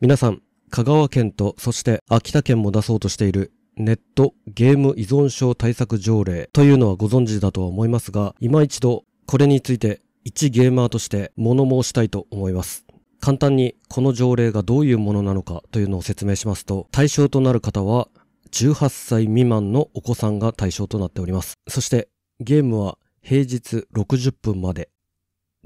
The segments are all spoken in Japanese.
皆さん、香川県とそして秋田県も出そうとしているネットゲーム依存症対策条例というのはご存知だとは思いますが、今一度これについて一ゲーマーとして物申したいと思います。簡単にこの条例がどういうものなのかというのを説明しますと、対象となる方は18歳未満のお子さんが対象となっております。そしてゲームは平日60分まで、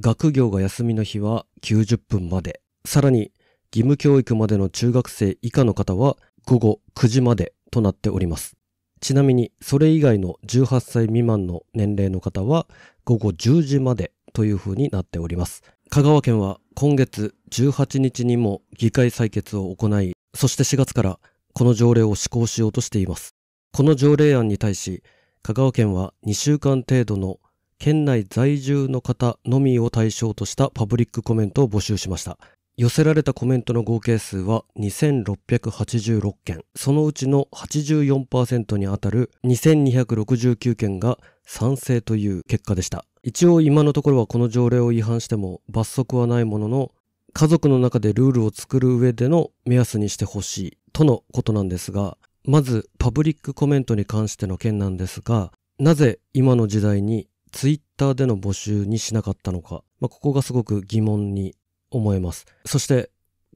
学業が休みの日は90分まで、さらに義務教育までの中学生以下の方は午後9時までとなっております。ちなみに、それ以外の18歳未満の年齢の方は午後10時までというふうになっております。香川県は今月18日にも議会採決を行い、そして4月からこの条例を施行しようとしています。この条例案に対し、香川県は2週間程度の県内在住の方のみを対象としたパブリックコメントを募集しました。寄せられたコメントの合計数は2686件、そのうちの84%にあたる2269件が賛成という結果でした。一応今のところはこの条例を違反しても罰則はないものの、家族の中でルールを作る上での目安にしてほしいとのことなんですが、まずパブリックコメントに関しての件なんですが、なぜ今の時代にツイッターでの募集にしなかったのか、まあ、ここがすごく疑問に思えます。そして、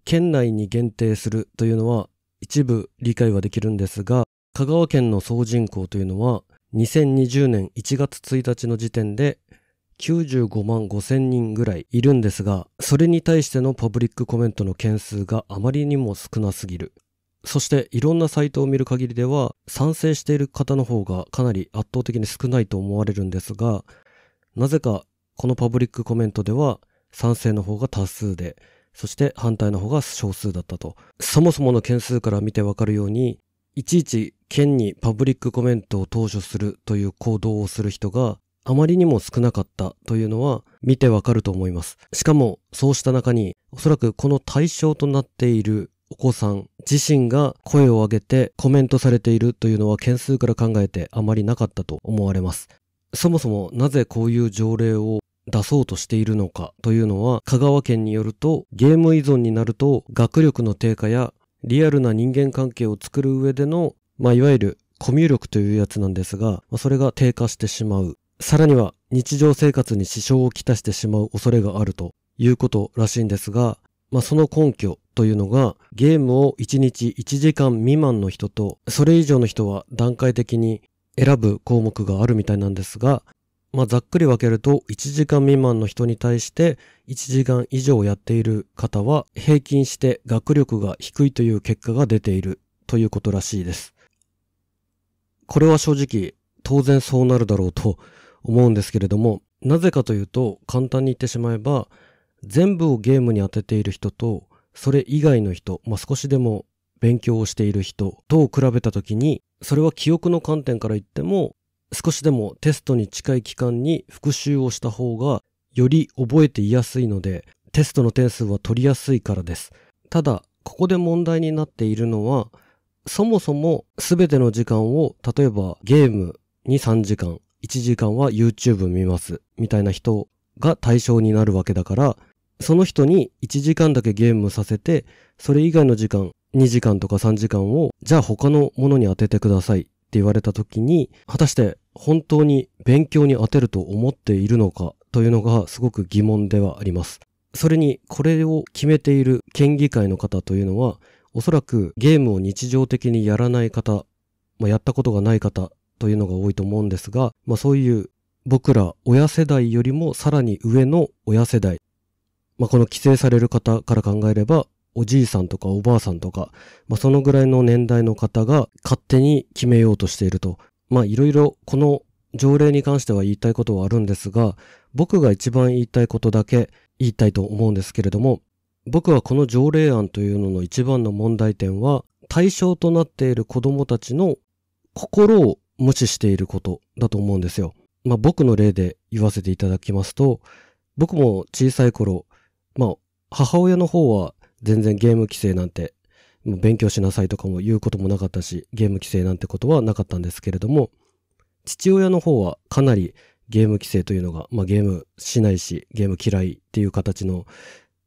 県内に限定するというのは一部理解はできるんですが、香川県の総人口というのは2020年1月1日の時点で95万5千人ぐらいいるんですが、それに対してのパブリックコメントの件数があまりにも少なすぎる。そしていろんなサイトを見る限りでは賛成している方の方がかなり圧倒的に少ないと思われるんですが、なぜかこのパブリックコメントでは賛成の方が多数で、そして反対の方が少数だったと。そもそもの件数から見てわかるように、いちいち県にパブリックコメントを投書するという行動をする人があまりにも少なかったというのは見てわかると思います。しかもそうした中におそらくこの対象となっているお子さん自身が声を上げてコメントされているというのは件数から考えてあまりなかったと思われます。そもそもなぜこういう条例を出そうとしているのかというのは香川県によるとゲーム依存になると学力の低下やリアルな人間関係を作る上での、まあ、いわゆるコミュ力というやつなんですが、まあ、それが低下してしまう。さらには日常生活に支障をきたしてしまう恐れがあるということらしいんですが、まあ、その根拠というのがゲームを1日1時間未満の人とそれ以上の人は段階的に選ぶ項目があるみたいなんですが、まあ、ざっくり分けると、1時間未満の人に対して、1時間以上やっている方は、平均して学力が低いという結果が出ているということらしいです。これは正直、当然そうなるだろうと思うんですけれども、なぜかというと、簡単に言ってしまえば、全部をゲームに当てている人と、それ以外の人、まあ、少しでも勉強をしている人と比べた時に、それは記憶の観点から言っても、少しでもテストに近い期間に復習をした方がより覚えていやすいのでテストの点数は取りやすいからです。ただ、ここで問題になっているのはそもそも全ての時間を例えばゲームに3時間、1時間は YouTube 見ますみたいな人が対象になるわけだからその人に1時間だけゲームさせてそれ以外の時間2時間とか3時間をじゃあ他のものに当ててくださいって言われた時に果たして本当に勉強に当てると思っているのかというのがすごく疑問ではあります。それにこれを決めている県議会の方というのはおそらくゲームを日常的にやらない方、まあ、やったことがない方というのが多いと思うんですが、まあ、そういう僕ら親世代よりもさらに上の親世代、まあ、この規制される方から考えればおじいさんとかおばあさんとか、まあ、そのぐらいの年代の方が勝手に決めようとしているとまあいろいろこの条例に関しては言いたいことはあるんですが、僕が一番言いたいことだけ言いたいと思うんですけれども、僕はこの条例案というのの一番の問題点は、対象となっている子供たちの心を無視していることだと思うんですよ。まあ僕の例で言わせていただきますと、僕も小さい頃、まあ母親の方は全然ゲーム規制なんて勉強しなさいとかも言うこともなかったし、ゲーム規制なんてことはなかったんですけれども、父親の方はかなりゲーム規制というのが、まあ、ゲームしないし、ゲーム嫌いっていう形の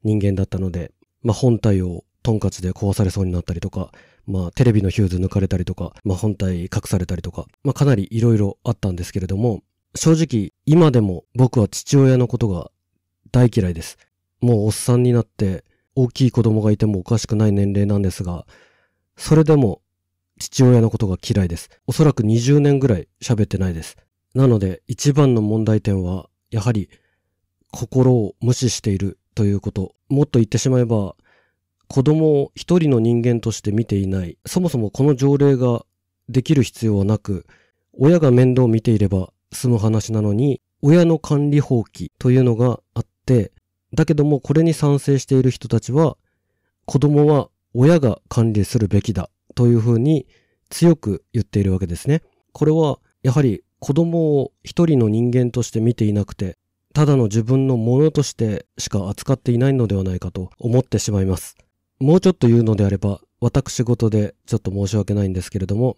人間だったので、まあ、本体をトンカチで壊されそうになったりとか、まあ、テレビのヒューズ抜かれたりとか、まあ、本体隠されたりとか、まあ、かなり色々あったんですけれども、正直、今でも僕は父親のことが大嫌いです。もうおっさんになって、大きい子供がいてもおかしくない年齢なんですが、それでも父親のことが嫌いです。おそらく20年ぐらい喋ってないです。なので一番の問題点は、やはり心を無視しているということ。もっと言ってしまえば、子供を一人の人間として見ていない。そもそもこの条例ができる必要はなく、親が面倒を見ていれば済む話なのに、親の管理放棄というのがあって、だけども、これに賛成している人たちは、子供は親が管理するべきだというふうに強く言っているわけですね。これは、やはり子供を一人の人間として見ていなくて、ただの自分のものとしてしか扱っていないのではないかと思ってしまいます。もうちょっと言うのであれば、私事でちょっと申し訳ないんですけれども、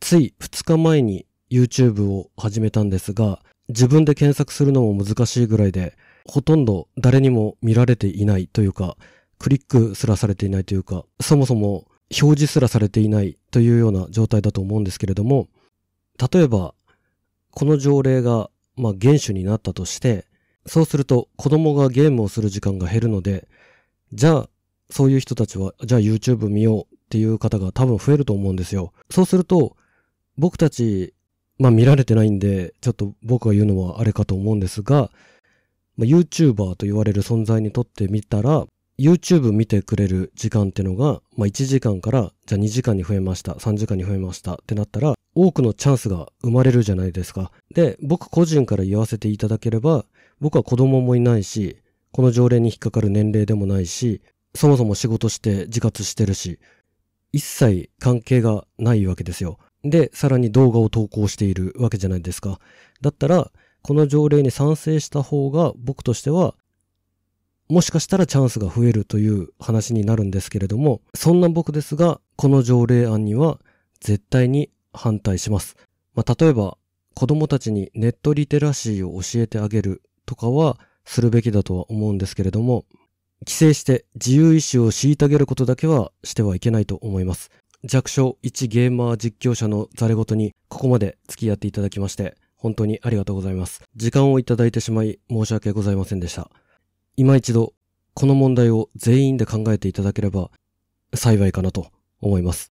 つい2日前に YouTube を始めたんですが、自分で検索するのも難しいぐらいで、ほとんど誰にも見られていないというか、クリックすらされていないというか、そもそも表示すらされていないというような状態だと思うんですけれども、例えば、この条例が、まあ、原種になったとして、そうすると子供がゲームをする時間が減るので、じゃあ、そういう人たちは、じゃあ YouTube 見ようっていう方が多分増えると思うんですよ。そうすると、僕たち、まあ見られてないんで、ちょっと僕が言うのはあれかと思うんですが、まあ、YouTuber と言われる存在にとってみたら、YouTube 見てくれる時間ってのが、まあ、1時間から、じゃあ2時間に増えました、3時間に増えましたってなったら、多くのチャンスが生まれるじゃないですか。で、僕個人から言わせていただければ、僕は子供もいないし、この条例に引っかかる年齢でもないし、そもそも仕事して自活してるし、一切関係がないわけですよ。で、さらに動画を投稿しているわけじゃないですか。だったら、この条例に賛成した方が僕としてはもしかしたらチャンスが増えるという話になるんですけれども、そんな僕ですが、この条例案には絶対に反対します。まあ、例えば、子供たちにネットリテラシーを教えてあげるとかはするべきだとは思うんですけれども、規制して自由意志を虐げることだけはしてはいけないと思います。弱小一ゲーマー実況者のザレごとにここまで付き合っていただきまして、本当にありがとうございます。時間をいただいてしまい申し訳ございませんでした。今一度、この問題を全員で考えていただければ幸いかなと思います。